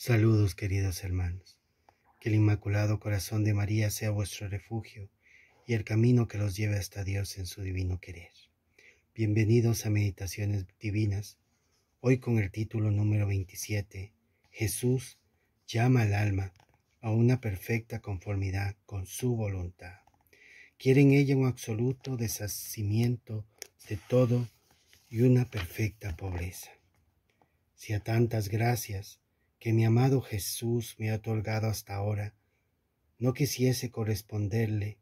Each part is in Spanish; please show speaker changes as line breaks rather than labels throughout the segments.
Saludos, queridos hermanos. Que el Inmaculado Corazón de María sea vuestro refugio y el camino que los lleve hasta Dios en su divino querer. Bienvenidos a Meditaciones Divinas, hoy con el título número 27, Jesús llama al alma a una perfecta conformidad con su voluntad. Quiere en ella un absoluto deshacimiento de todo y una perfecta pobreza. Si a tantas gracias que mi amado Jesús me ha otorgado hasta ahora, no quisiese corresponderle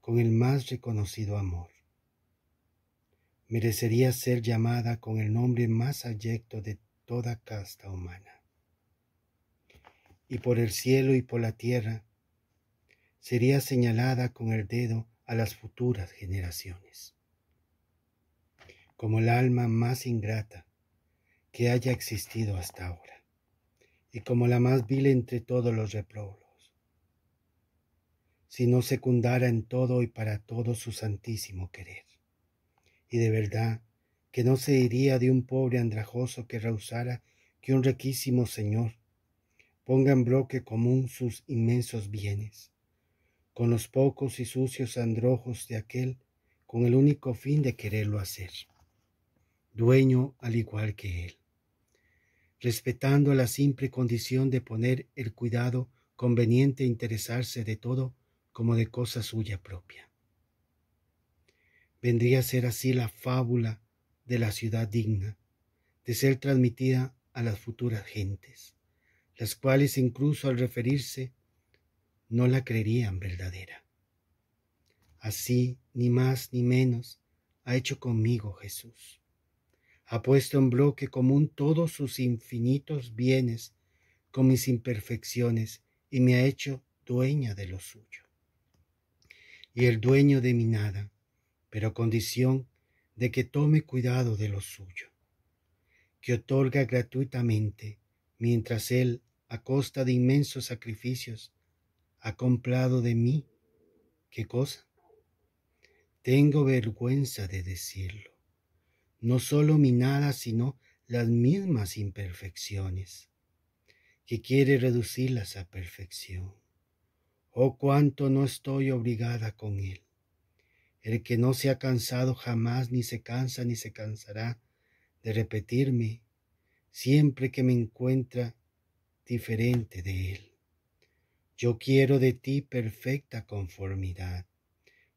con el más reconocido amor. Merecería ser llamada con el nombre más abyecto de toda casta humana. Y por el cielo y por la tierra sería señalada con el dedo a las futuras generaciones. Como el alma más ingrata que haya existido hasta ahora y como la más vil entre todos los reprobos, si no secundara en todo y para todo su santísimo querer. Y de verdad que no se iría de un pobre andrajoso que rehusara que un riquísimo señor ponga en bloque común sus inmensos bienes, con los pocos y sucios androjos de aquel, con el único fin de quererlo hacer, dueño al igual que él respetando la simple condición de poner el cuidado conveniente e interesarse de todo como de cosa suya propia. Vendría a ser así la fábula de la ciudad digna, de ser transmitida a las futuras gentes, las cuales incluso al referirse no la creerían verdadera. Así, ni más ni menos, ha hecho conmigo Jesús ha puesto en bloque común todos sus infinitos bienes con mis imperfecciones y me ha hecho dueña de lo suyo. Y el dueño de mi nada, pero a condición de que tome cuidado de lo suyo, que otorga gratuitamente, mientras él, a costa de inmensos sacrificios, ha comprado de mí. ¿Qué cosa? Tengo vergüenza de decirlo no solo nada, sino las mismas imperfecciones, que quiere reducirlas a perfección. Oh, cuánto no estoy obligada con Él. El que no se ha cansado jamás, ni se cansa, ni se cansará de repetirme, siempre que me encuentra diferente de Él. Yo quiero de ti perfecta conformidad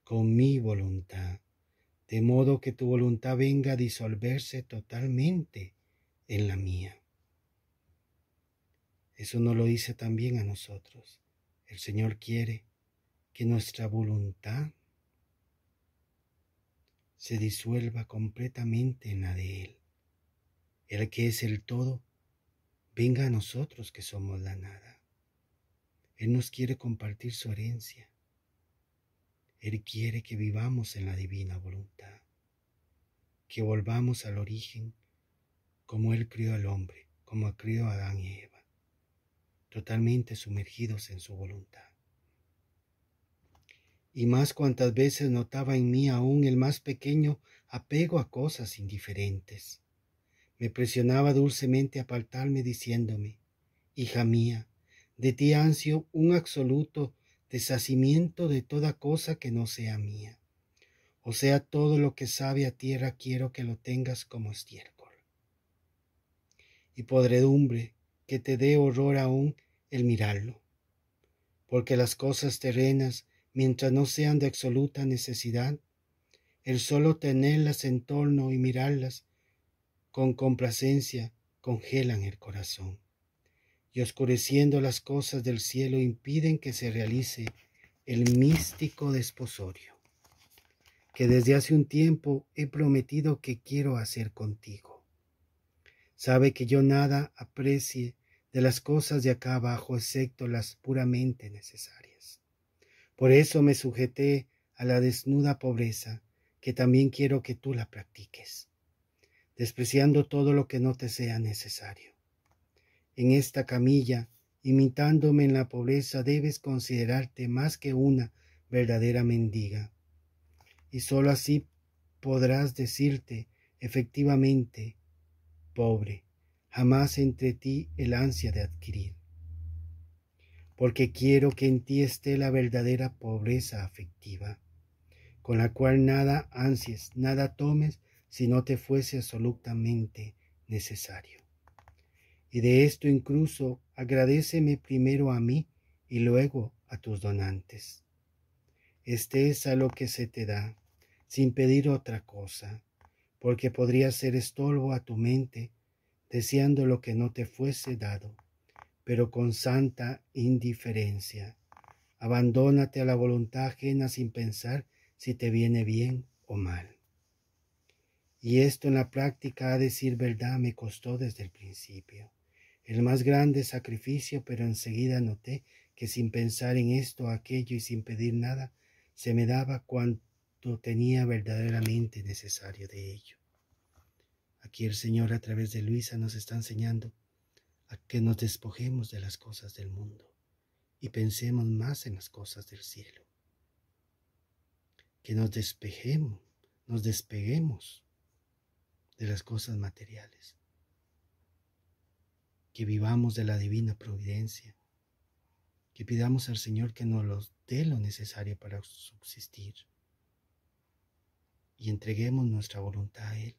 con mi voluntad de modo que tu voluntad venga a disolverse totalmente en la mía. Eso nos lo dice también a nosotros. El Señor quiere que nuestra voluntad se disuelva completamente en la de Él. El que es el todo, venga a nosotros que somos la nada. Él nos quiere compartir su herencia. Él quiere que vivamos en la divina voluntad, que volvamos al origen, como Él crió al hombre, como crió a Adán y Eva, totalmente sumergidos en su voluntad. Y más cuantas veces notaba en mí aún el más pequeño apego a cosas indiferentes. Me presionaba dulcemente a apartarme diciéndome, hija mía, de ti ansio un absoluto deshacimiento de toda cosa que no sea mía. O sea, todo lo que sabe a tierra quiero que lo tengas como estiércol. Y podredumbre, que te dé horror aún el mirarlo. Porque las cosas terrenas, mientras no sean de absoluta necesidad, el solo tenerlas en torno y mirarlas con complacencia congelan el corazón y oscureciendo las cosas del cielo impiden que se realice el místico desposorio que desde hace un tiempo he prometido que quiero hacer contigo. Sabe que yo nada aprecie de las cosas de acá abajo excepto las puramente necesarias. Por eso me sujeté a la desnuda pobreza, que también quiero que tú la practiques, despreciando todo lo que no te sea necesario en esta camilla, imitándome en la pobreza, debes considerarte más que una verdadera mendiga. Y sólo así podrás decirte efectivamente, pobre, jamás entre ti el ansia de adquirir. Porque quiero que en ti esté la verdadera pobreza afectiva, con la cual nada ansies, nada tomes, si no te fuese absolutamente necesario. Y de esto incluso agradeceme primero a mí y luego a tus donantes. Este es a lo que se te da, sin pedir otra cosa, porque podría ser estorbo a tu mente, deseando lo que no te fuese dado, pero con santa indiferencia. Abandónate a la voluntad ajena sin pensar si te viene bien o mal. Y esto en la práctica, a decir verdad, me costó desde el principio el más grande sacrificio, pero enseguida noté que sin pensar en esto, aquello y sin pedir nada, se me daba cuanto tenía verdaderamente necesario de ello. Aquí el Señor a través de Luisa nos está enseñando a que nos despojemos de las cosas del mundo y pensemos más en las cosas del cielo. Que nos despejemos, nos despeguemos de las cosas materiales que vivamos de la divina providencia, que pidamos al Señor que nos los dé lo necesario para subsistir y entreguemos nuestra voluntad a Él.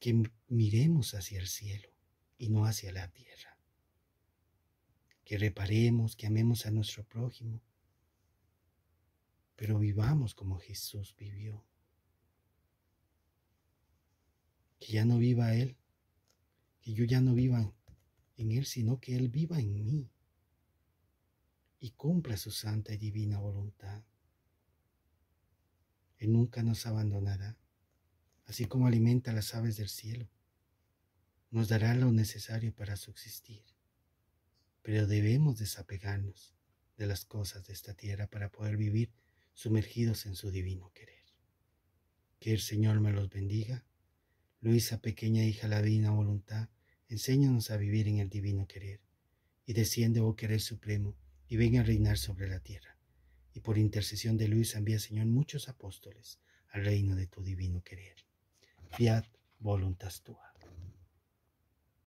Que miremos hacia el cielo y no hacia la tierra. Que reparemos, que amemos a nuestro prójimo, pero vivamos como Jesús vivió. que ya no viva Él, que yo ya no viva en Él, sino que Él viva en mí y cumpla su santa y divina voluntad. Él nunca nos abandonará, así como alimenta a las aves del cielo. Nos dará lo necesario para subsistir, pero debemos desapegarnos de las cosas de esta tierra para poder vivir sumergidos en su divino querer. Que el Señor me los bendiga Luisa, pequeña hija de la divina voluntad, enséñanos a vivir en el divino querer, y desciende, oh querer supremo, y venga a reinar sobre la tierra. Y por intercesión de Luisa envía, Señor, muchos apóstoles al reino de tu divino querer. Fiat voluntas tua.